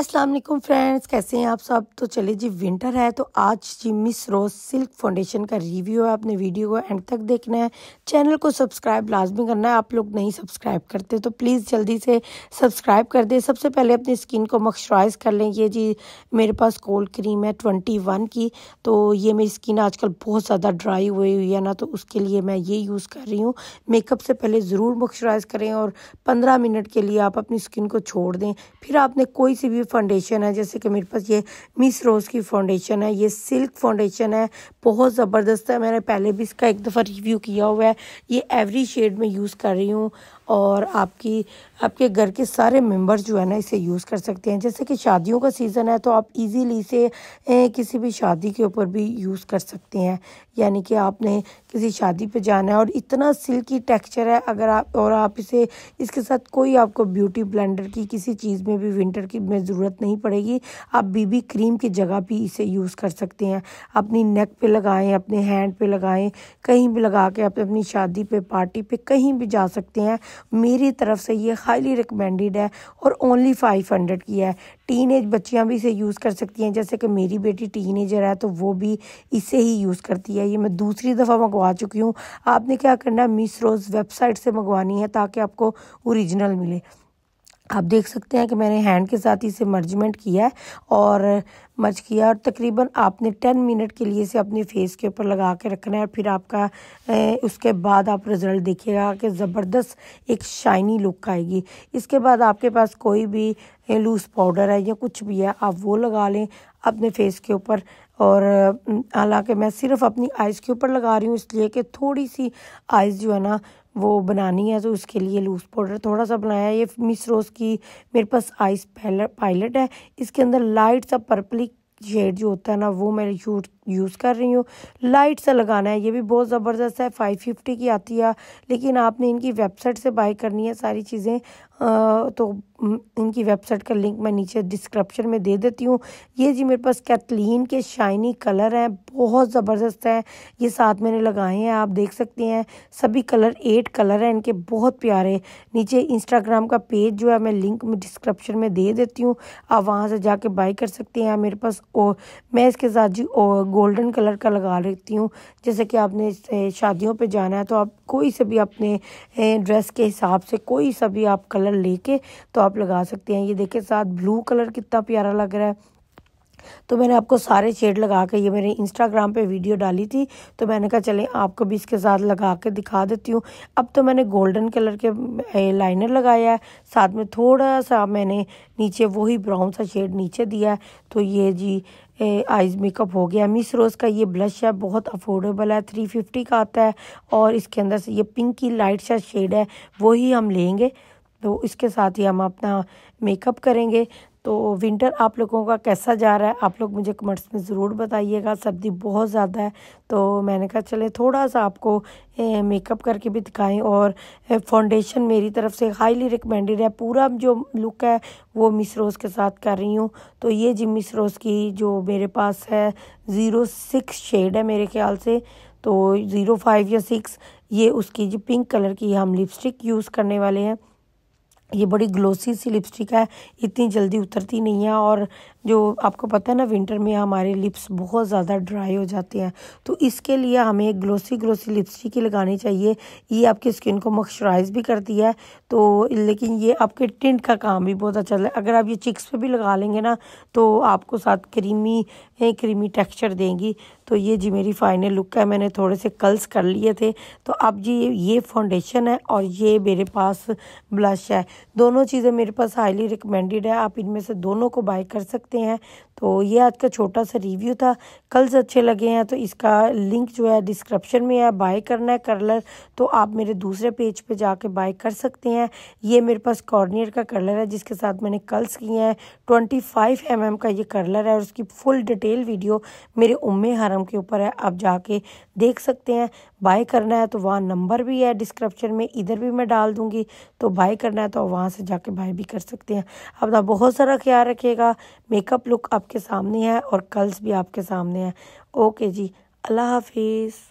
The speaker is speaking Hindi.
अस्सलाम वालेकुम फ्रेंड्स कैसे हैं आप सब तो चले जी विंटर है तो आज जी मिस रोज़ सिल्क फाउंडेशन का रिव्यू है आपने वीडियो को एंड तक देखना है चैनल को सब्सक्राइब लाजमी करना है आप लोग नहीं सब्सक्राइब करते तो प्लीज़ जल्दी से सब्सक्राइब कर दें सबसे पहले अपनी स्किन को मॉइस्चराइज कर लें ये जी मेरे पास कोल्ड क्रीम है ट्वेंटी वन की तो ये मेरी स्किन आजकल बहुत ज़्यादा ड्राई हुई हुई है ना तो उसके लिए मैं ये यूज़ कर रही हूँ मेकअप से पहले ज़रूर मॉइस्चराइज करें और पंद्रह मिनट के लिए आप अपनी स्किन को छोड़ दें फिर आपने कोई सी भी फाउंडेशन है जैसे कि मेरे पास ये मिस रोज़ की फाउंडेशन है ये सिल्क फाउंडेशन है बहुत ज़बरदस्त है मैंने पहले भी इसका एक दफ़ा रिव्यू किया हुआ है ये एवरी शेड में यूज़ कर रही हूँ और आपकी आपके घर के सारे मेंबर्स जो है ना इसे यूज़ कर सकते हैं जैसे कि शादियों का सीज़न है तो आप इजीली इसे किसी भी शादी के ऊपर भी यूज़ कर सकते हैं यानी कि आपने किसी शादी पे जाना है और इतना सिल्की टेक्सचर है अगर आप और आप इसे इसके साथ कोई आपको ब्यूटी ब्लेंडर की किसी चीज़ में भी विंटर की में ज़रूरत नहीं पड़ेगी आप बीबी क्रीम की जगह भी इसे यूज़ कर सकते हैं अपनी नेक पर लगाएँ अपने हैंड पर लगाएँ कहीं भी लगा के आप अपनी शादी पर पार्टी पर कहीं भी जा सकते हैं मेरी तरफ से ये हाईली रिकमेंडेड है और ओनली फाइव हंड्रेड की है टीन एज बच्चियाँ भी इसे यूज़ कर सकती हैं जैसे कि मेरी बेटी टीन एजर है तो वो भी इसे ही यूज़ करती है ये मैं दूसरी दफ़ा मंगवा चुकी हूँ आपने क्या करना है मिस रोज़ वेबसाइट से मंगवानी है ताकि आपको औरिजिनल मिले आप देख सकते हैं कि मैंने हैंड के साथ इसे मर्जमेंट किया है और मर्ज किया और तकरीबन आपने टेन मिनट के लिए इसे अपने फेस के ऊपर लगा के रखना है और फिर आपका ए, उसके बाद आप रिज़ल्ट देखिएगा कि ज़बरदस्त एक शाइनी लुक आएगी इसके बाद आपके पास कोई भी लूज़ पाउडर है या कुछ भी है आप वो लगा लें अपने फेस के ऊपर और हालांकि मैं सिर्फ अपनी आइज़ के ऊपर लगा रही हूँ इसलिए कि थोड़ी सी आइज़ जो है ना वो बनानी है तो उसके लिए लूज़ पाउडर थोड़ा सा बनाया है ये मिस रोज़ की मेरे पास आइस पायलट है इसके अंदर लाइट सा पर्पली शेड जो होता है ना वो मैं यूज यूज़ कर रही हूँ लाइट सा लगाना है ये भी बहुत ज़बरदस्त है फ़ाइव फिफ्टी की आती है लेकिन आपने इनकी वेबसाइट से बाई करनी है सारी चीज़ें तो इनकी वेबसाइट का लिंक मैं नीचे डिस्क्रिप्शन में दे देती हूँ ये जी मेरे पास कैथलीन के शाइनी कलर हैं बहुत ज़बरदस्त हैं ये साथ मैंने लगाए हैं आप देख सकते हैं सभी कलर एट कलर हैं इनके बहुत प्यारे नीचे इंस्टाग्राम का पेज जो है मैं लिंक में डिस्क्रिप्शन में दे देती हूँ आप वहाँ से जाके बाई कर सकते हैं मेरे पास और मैं इसके साथ जी और गोल्डन कलर का लगा लेती हूँ जैसे कि आपने शादियों पे जाना है तो आप कोई से भी अपने ड्रेस के हिसाब से कोई सा भी आप कलर लेके तो आप लगा सकते हैं ये देखिए साथ ब्लू कलर कितना प्यारा लग रहा है तो मैंने आपको सारे शेड लगा के ये मेरे इंस्टाग्राम पे वीडियो डाली थी तो मैंने कहा चलें आपको भी इसके साथ लगा के दिखा देती हूँ अब तो मैंने गोल्डन कलर के लाइनर लगाया है साथ में थोड़ा सा मैंने नीचे वही ब्राउन सा शेड नीचे दिया है तो ये जी आइज़ मेकअप हो गया मिस रोज़ का ये ब्लश है बहुत अफोर्डेबल है थ्री फिफ्टी का आता है और इसके अंदर से ये पिंक की लाइट सा शेड है वही हम लेंगे तो इसके साथ ही हम अपना मेकअप करेंगे तो विंटर आप लोगों का कैसा जा रहा है आप लोग मुझे कमेंट्स में ज़रूर बताइएगा सर्दी बहुत ज़्यादा है तो मैंने कहा चले थोड़ा सा आपको मेकअप करके भी दिखाएं और फाउंडेशन मेरी तरफ से हाईली रिकमेंडेड है पूरा जो लुक है वो मिस रोज़ के साथ कर रही हूँ तो ये जी मिस रोज़ की जो मेरे पास है ज़ीरो सिक्स शेड है मेरे ख्याल से तो ज़ीरो फाइव या सिक्स ये उसकी जी पिंक कलर की हम लिपस्टिक यूज़ करने वाले हैं ये बड़ी ग्लोसी सी लिपस्टिक है इतनी जल्दी उतरती नहीं है और जो आपको पता है ना विंटर में हमारे लिप्स बहुत ज़्यादा ड्राई हो जाते हैं तो इसके लिए हमें ग्लोसी ग्लोसी लिपस्टिक ही लगानी चाहिए ये आपकी स्किन को मॉइस्चराइज भी करती है तो लेकिन ये आपके टिंट का काम भी बहुत अच्छा है अगर आप ये चिक्स पे भी लगा लेंगे ना तो आपको साथ क्रीमी क्रीमी टेक्स्चर देंगी तो ये जी मेरी फाइनल लुक है मैंने थोड़े से कल्स कर लिए थे तो अब जी ये फाउंडेशन है और ये मेरे पास ब्लश है दोनों चीज़ें मेरे पास हाईली रिकमेंडेड है आप इनमें से दोनों को बाय कर सकते हैं तो ये आज का छोटा सा रिव्यू था कल्स अच्छे लगे हैं तो इसका लिंक जो है डिस्क्रिप्शन में है बाय करना है कलर तो आप मेरे दूसरे पेज पे जाके बाय कर सकते हैं ये मेरे पास कॉर्नियर का कलर है जिसके साथ मैंने कल्स किए हैं ट्वेंटी फाइव एम एम का ये कलर है और उसकी फुल डिटेल वीडियो मेरे उम्मे हरम के ऊपर है आप जाके देख सकते हैं बाय करना है तो वहाँ नंबर भी है डिस्क्रिप्शन में इधर भी मैं डाल दूँगी तो बाय करना है तो वहाँ से जाके बाय भी कर सकते हैं अपना बहुत सारा ख्याल रखिएगा मेकअप लुक आपके सामने है और कल्स भी आपके सामने है ओके जी अल्लाह हाफिज़